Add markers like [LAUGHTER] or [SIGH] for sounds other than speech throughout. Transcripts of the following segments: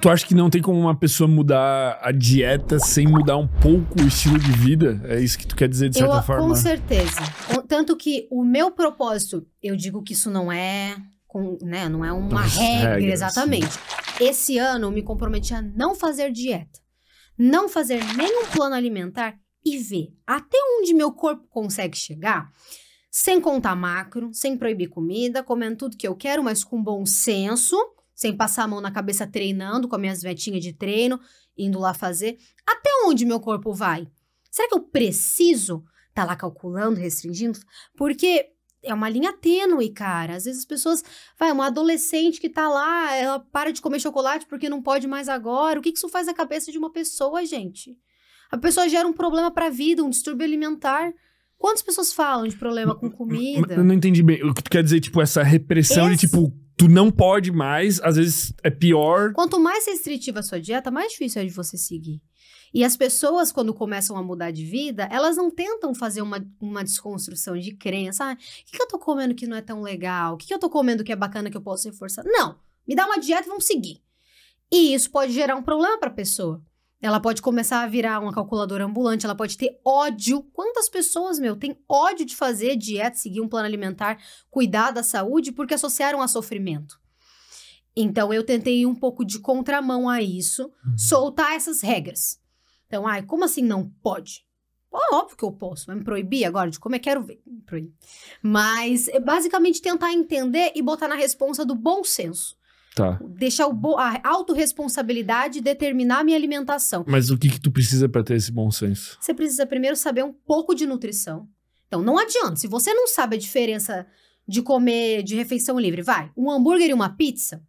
Tu acha que não tem como uma pessoa mudar a dieta sem mudar um pouco o estilo de vida? É isso que tu quer dizer de certa eu, forma? Com certeza. Tanto que o meu propósito, eu digo que isso não é, com, né, não é uma é regra, exatamente. Sim. Esse ano eu me comprometi a não fazer dieta, não fazer nenhum plano alimentar e ver até onde meu corpo consegue chegar sem contar macro, sem proibir comida, comendo tudo que eu quero, mas com bom senso sem passar a mão na cabeça treinando, com as minhas vetinhas de treino, indo lá fazer. Até onde meu corpo vai? Será que eu preciso estar tá lá calculando, restringindo? Porque é uma linha tênue, cara. Às vezes as pessoas. Vai, uma adolescente que tá lá, ela para de comer chocolate porque não pode mais agora. O que, que isso faz na cabeça de uma pessoa, gente? A pessoa gera um problema para a vida, um distúrbio alimentar. Quantas pessoas falam de problema com comida? Eu não entendi bem. O que tu quer dizer, tipo, essa repressão Esse... de, tipo, tu não pode mais, às vezes é pior. Quanto mais restritiva a sua dieta, mais difícil é de você seguir. E as pessoas, quando começam a mudar de vida, elas não tentam fazer uma, uma desconstrução de crença. Ah, o que, que eu tô comendo que não é tão legal? O que, que eu tô comendo que é bacana que eu posso reforçar? Não. Me dá uma dieta e vamos seguir. E isso pode gerar um problema para pessoa. Ela pode começar a virar uma calculadora ambulante, ela pode ter ódio. Quantas pessoas, meu, têm ódio de fazer dieta, seguir um plano alimentar, cuidar da saúde, porque associaram a sofrimento? Então, eu tentei ir um pouco de contramão a isso, uhum. soltar essas regras. Então, ai, como assim não pode? Oh, óbvio que eu posso, vai me proibir agora de eu quero ver. Mas, é basicamente, tentar entender e botar na responsa do bom senso. Tá. Deixar o a autorresponsabilidade determinar a minha alimentação. Mas o que, que tu precisa para ter esse bom senso? Você precisa primeiro saber um pouco de nutrição. Então, não adianta. Se você não sabe a diferença de comer de refeição livre, vai, um hambúrguer e uma pizza,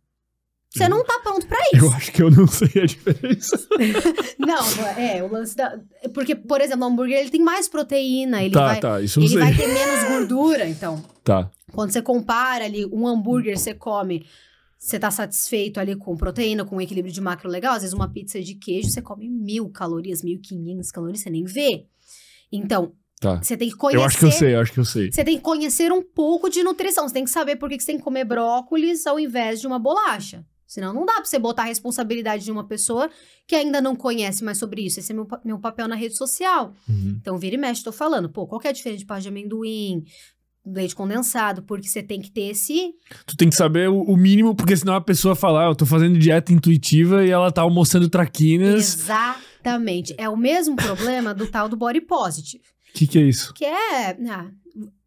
você não tá pronto para isso. Eu acho que eu não sei a diferença. [LAUGHS] não, é, o lance da. Porque, por exemplo, o hambúrguer ele tem mais proteína, ele, tá, vai, tá, isso ele vai ter menos gordura, então. Tá. Quando você compara ali um hambúrguer, você come você tá satisfeito ali com proteína, com um equilíbrio de macro legal, às vezes uma pizza de queijo você come mil calorias, mil quinhentas calorias, você nem vê. Então, tá. você tem que conhecer. Eu acho que eu sei, eu acho que eu sei. Você tem que conhecer um pouco de nutrição. Você tem que saber por que você tem que comer brócolis ao invés de uma bolacha. Senão não dá pra você botar a responsabilidade de uma pessoa que ainda não conhece mais sobre isso. Esse é meu, meu papel na rede social. Uhum. Então, vira e mexe, tô falando. Pô, qual que é a diferença de página de amendoim, leite condensado, porque você tem que ter esse. Tu tem que saber o mínimo, porque senão a pessoa fala, ah, eu tô fazendo dieta intuitiva e ela tá almoçando traquinas. Exatamente. É o mesmo problema do tal do body positive. O que, que é isso? Que é. Ah,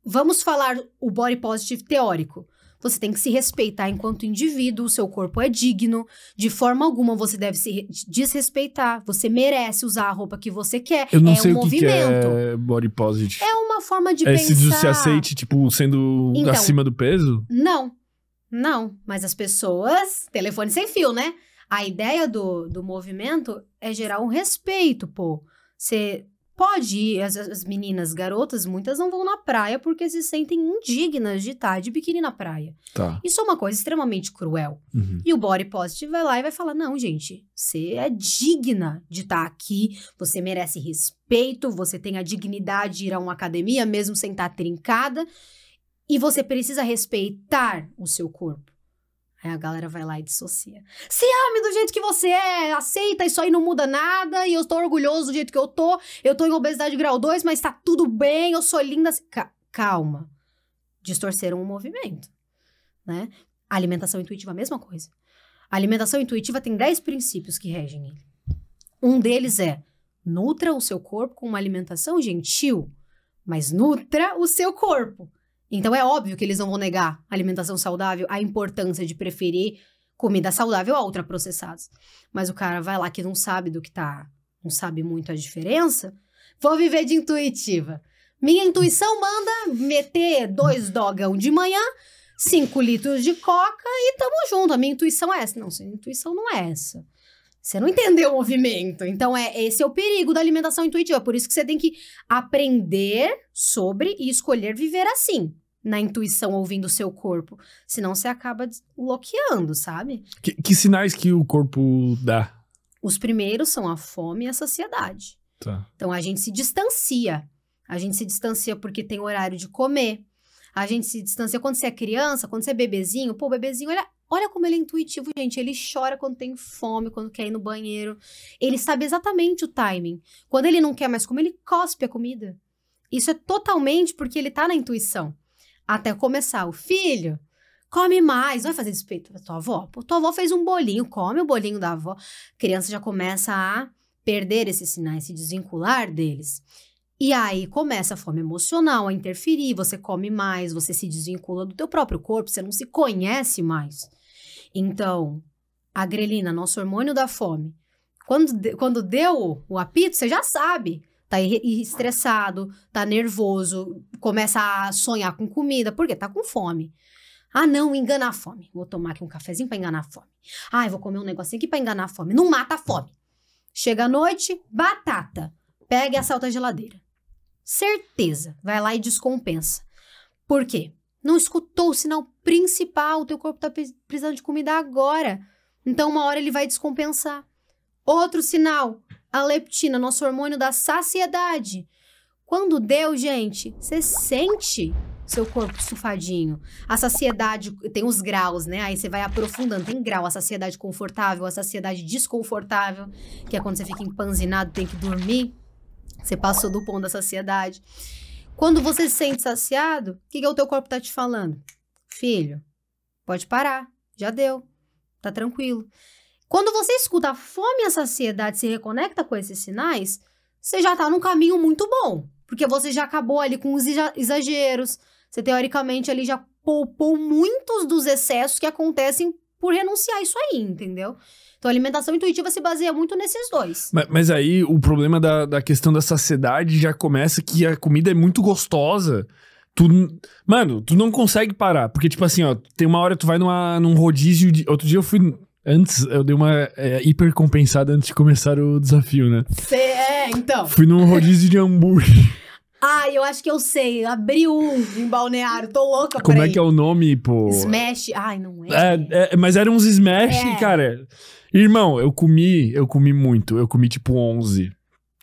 vamos falar o body positive teórico. Você tem que se respeitar enquanto indivíduo, o seu corpo é digno, de forma alguma você deve se desrespeitar, você merece usar a roupa que você quer. Eu não é sei um o que, que, é body positive. É uma forma de é pensar. se aceite, tipo, sendo então, acima do peso? Não. Não, mas as pessoas, telefone sem fio, né? A ideia do, do movimento é gerar um respeito, pô. Você Pode ir, as, as meninas garotas, muitas não vão na praia porque se sentem indignas de estar de biquíni na praia. Tá. Isso é uma coisa extremamente cruel. Uhum. E o body positive vai lá e vai falar: não, gente, você é digna de estar aqui, você merece respeito, você tem a dignidade de ir a uma academia mesmo sem estar trincada, e você precisa respeitar o seu corpo. Aí a galera vai lá e dissocia. Se ame do jeito que você é, aceita, isso aí não muda nada, e eu estou orgulhoso do jeito que eu tô, eu tô em obesidade grau 2, mas tá tudo bem, eu sou linda. Calma. Distorceram o movimento, né? A alimentação intuitiva a mesma coisa. A alimentação intuitiva tem 10 princípios que regem ele. Um deles é: nutra o seu corpo com uma alimentação gentil, mas nutra o seu corpo. Então é óbvio que eles não vão negar a alimentação saudável, a importância de preferir comida saudável a outra processada. Mas o cara vai lá que não sabe do que tá, não sabe muito a diferença, vou viver de intuitiva. Minha intuição manda meter dois dogão de manhã, cinco litros de coca e tamo junto. A minha intuição é essa. Não, sua intuição não é essa. Você não entendeu o movimento. Então, é esse é o perigo da alimentação intuitiva. Por isso que você tem que aprender sobre e escolher viver assim na intuição ouvindo o seu corpo. Senão você acaba bloqueando, sabe? Que, que, sinais que o corpo dá? Os primeiros são a fome e a saciedade. Tá. Então a gente se distancia. A gente se distancia porque tem horário de comer. A gente se distancia quando você é criança, quando você é bebezinho. Pô, o bebezinho, olha, olha como ele é intuitivo, gente. Ele chora quando tem fome, quando quer ir no banheiro. Ele sabe exatamente o timing. Quando ele não quer mais comer, ele cospe a comida. Isso é totalmente porque ele tá na intuição até começar. O filho, come mais, vai fazer despeito da tua avó. Pô, tua avó fez um bolinho, come o bolinho da avó. A criança já começa a perder esses sinais, se desvincular deles. E aí começa a fome emocional a interferir, você come mais, você se desvincula do teu próprio corpo, você não se conhece mais. Então, a grelina, nosso hormônio da fome, quando, de, quando deu o apito, você já sabe tá estressado, tá nervoso, começa a sonhar com comida, porque tá com fome. Ah, não, engana a fome. Vou tomar aqui um cafezinho para enganar a fome. Ah, vou comer um negocinho aqui para enganar a fome. Não mata a fome. Chega à noite, batata. Pega e assalta a geladeira. Certeza, vai lá e descompensa. Por quê? Não escutou o sinal principal, o teu corpo tá precisando de comida agora. Então, uma hora ele vai descompensar. Outro sinal, a leptina, nosso hormônio da saciedade. Quando deu, gente, você sente seu corpo sufadinho. A saciedade tem os graus, né? Aí você vai aprofundando. Tem grau, a saciedade confortável, a saciedade desconfortável, que é quando você fica empanzinado, tem que dormir. Você passou do ponto da saciedade. Quando você se sente saciado, o que, que é o teu corpo tá te falando? Filho, pode parar, já deu, tá tranquilo. Quando você escuta a fome e a saciedade se reconecta com esses sinais, você já está num caminho muito bom, porque você já acabou ali com os exageros, você teoricamente ali já poupou muitos dos excessos que acontecem por renunciar isso aí, entendeu? Então, a alimentação intuitiva se baseia muito nesses dois. Mas, mas aí o problema da, da questão da saciedade já começa que a comida é muito gostosa. Tu, mano, tu não consegue parar. Porque, tipo assim, ó, tem uma hora tu vai numa, num rodízio de. Outro dia eu fui Antes, eu dei uma é, hipercompensada antes de começar o desafio, né? Você é, então. Fui num rodízio de hambúrguer. [LAUGHS] Ah, eu acho que eu sei. Abri um em balneário. Tô louca, Como é que é o nome, pô? Smash. Ai, não é. é, é mas eram uns smash, é. cara. Irmão, eu comi, eu comi muito. Eu comi tipo 11.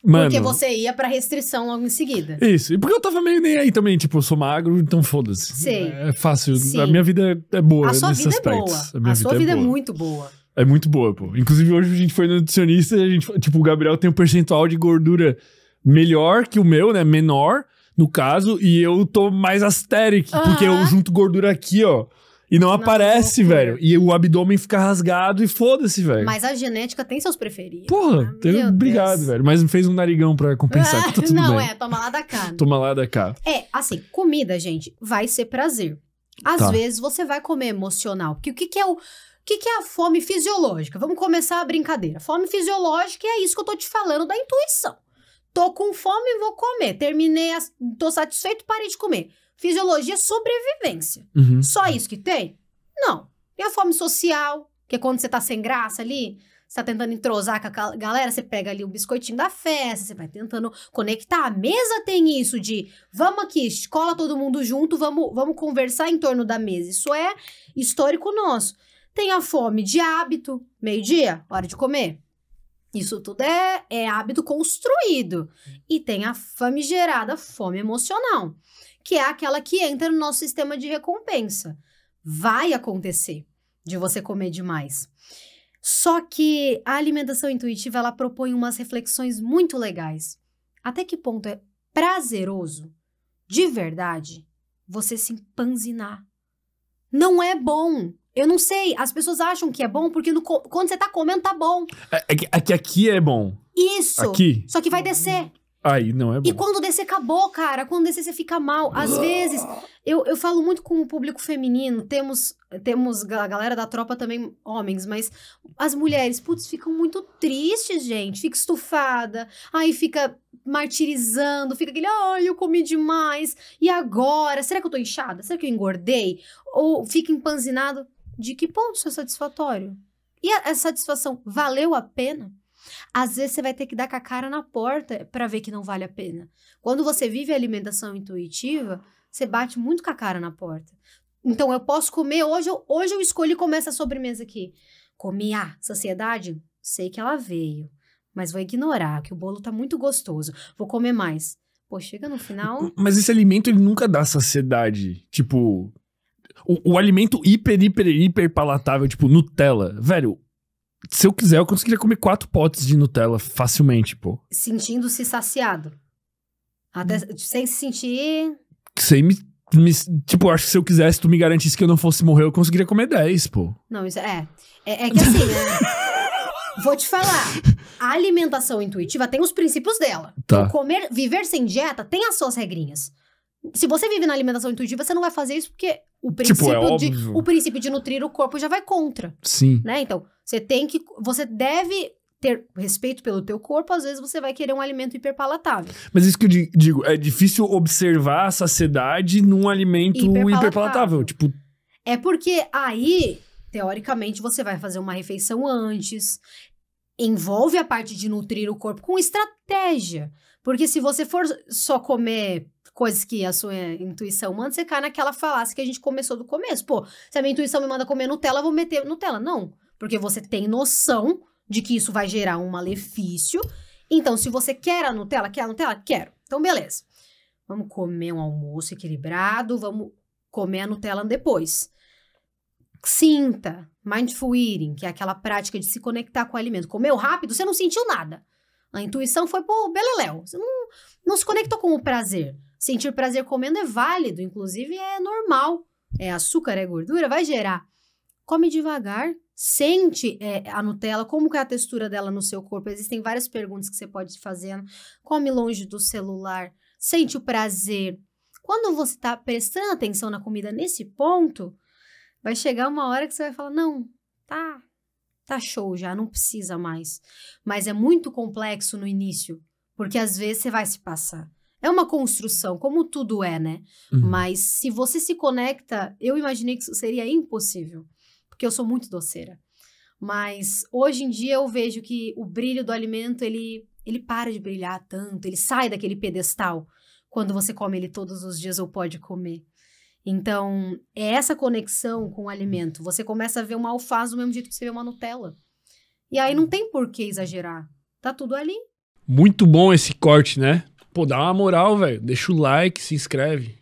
Mano, porque você ia pra restrição logo em seguida. Isso. E porque eu tava meio nem aí também. Tipo, eu sou magro, então foda-se. É fácil. Sim. A minha vida é boa. A sua vida aspectos. é boa. A, minha a vida sua vida é, é boa. é muito boa. É muito boa, pô. Inclusive, hoje a gente foi no nutricionista e a gente. Tipo, o Gabriel tem um percentual de gordura melhor que o meu, né? Menor, no caso. E eu tô mais asteric, uh -huh. porque eu junto gordura aqui, ó. E não, não aparece, velho. E o abdômen fica rasgado e foda-se, velho. Mas a genética tem seus preferidos. Porra, ah, tem... obrigado, Deus. velho. Mas fez um narigão pra compensar. Ah, [LAUGHS] tá tudo não, bem. é, toma lá da cá. toma lá da cá. É, assim, comida, gente, vai ser prazer. Às tá. vezes você vai comer emocional. Porque o que, que é o. O que, que, é a fome fisiológica? Vamos começar a brincadeira. Fome fisiológica é isso que eu tô te falando da intuição. Tô com fome, e vou comer. Terminei, as... tô satisfeito, parei de comer. Fisiologia, sobrevivência. Uhum. Só isso que tem? Não. E a fome social, que é quando você tá sem graça ali, você tá tentando entrosar com a galera, você pega ali o biscoitinho da festa, você vai tentando conectar. A mesa tem isso de vamos aqui, escola todo mundo junto, vamos, vamos conversar em torno da mesa. Isso é histórico nosso. Tem a fome de hábito, meio-dia, hora de comer. Isso tudo é, é hábito construído. E tem a famigerada fome emocional, que é aquela que entra no nosso sistema de recompensa. Vai acontecer de você comer demais. Só que a alimentação intuitiva ela propõe umas reflexões muito legais. Até que ponto é prazeroso, de verdade, você se empanzinar? Não é bom. Eu não sei, as pessoas acham que é bom porque no, quando você tá comendo, tá bom. Aqui, é, é é que aqui é bom. Isso. Aqui. Só que vai descer. Aí não é bom. E quando descer, acabou, cara. Quando descer, você fica mal. Às vezes, eu, eu falo muito com o público feminino. Temos temos a galera da tropa também, homens, mas as mulheres, putz, ficam muito tristes, gente. Fica estufada, aí fica martirizando, fica aquele, ai, eu comi demais. E agora? Será que eu tô inchada? Será que eu engordei? Ou fica empanzinado. De que ponto isso é satisfatório? E a, a satisfação valeu a pena? Às vezes você vai ter que dar com a cara na porta para ver que não vale a pena. Quando você vive a alimentação intuitiva, você bate muito com a cara na porta. Então eu posso comer hoje, eu, hoje eu escolhi comer essa sobremesa aqui. Comi a ah, saciedade? Sei que ela veio, mas vou ignorar que o bolo tá muito gostoso. Vou comer mais. Pô, chega no final. Mas esse alimento ele nunca dá saciedade. Tipo, o, o, alimento hiper, hiper, hiper palatável, tipo Nutella. Velho, se eu quiser, eu conseguiria comer quatro potes de Nutella facilmente, pô. Sentindo-se saciado. Até, hum. sem se sentir. Sem me, me, Tipo, acho que se eu quisesse, tu me garantisse que eu não fosse morrer, eu conseguiria comer dez, pô. Não, isso é. É, é que assim, [LAUGHS] é, Vou te falar. A alimentação intuitiva tem os princípios dela. Tá. Comer, viver sem dieta tem as suas regrinhas. Se você vive na alimentação intuitiva, você não vai fazer isso porque o princípio, tipo, é de, o princípio de nutrir o corpo já vai contra. Sim. Né? Então, você tem que. Você deve ter respeito pelo teu corpo, às vezes você vai querer um alimento hiperpalatável. Mas isso que eu digo, é difícil observar a saciedade num alimento hiperpalatável. Tipo hiperpalatável tipo... É porque aí, teoricamente, você vai fazer uma refeição antes, envolve a parte de nutrir o corpo com estratégia. Porque se você for só comer coisas que a sua intuição manda, você cai naquela falácia que a gente começou do começo. Pô, se a minha intuição me manda comer Nutella, eu vou meter Nutella. Não. Porque você tem noção de que isso vai gerar um malefício. Então, se você quer a Nutella, quer a Nutella? Quero. Então, beleza. Vamos comer um almoço equilibrado, vamos comer a Nutella depois. Sinta mindful eating, que é aquela prática de se conectar com o alimento. Comeu rápido, você não sentiu nada. A intuição foi pro beleléu. Você não, não se conectou com o prazer. Sentir prazer comendo é válido, inclusive é normal. É açúcar, é gordura, vai gerar. Come devagar, sente é, a Nutella, como que é a textura dela no seu corpo. Existem várias perguntas que você pode fazer. Come longe do celular, sente o prazer. Quando você está prestando atenção na comida nesse ponto, vai chegar uma hora que você vai falar: não, tá, tá show já, não precisa mais. Mas é muito complexo no início, porque às vezes você vai se passar. É uma construção, como tudo é, né? Uhum. Mas se você se conecta, eu imaginei que isso seria impossível, porque eu sou muito doceira. Mas hoje em dia eu vejo que o brilho do alimento, ele, ele para de brilhar tanto, ele sai daquele pedestal quando você come ele todos os dias ou pode comer. Então, é essa conexão com o uhum. alimento. Você começa a ver uma alface do mesmo jeito que você vê uma Nutella. E aí não uhum. tem por que exagerar. Tá tudo ali. Muito bom esse corte, né? Pô, dá uma moral, velho. Deixa o like, se inscreve.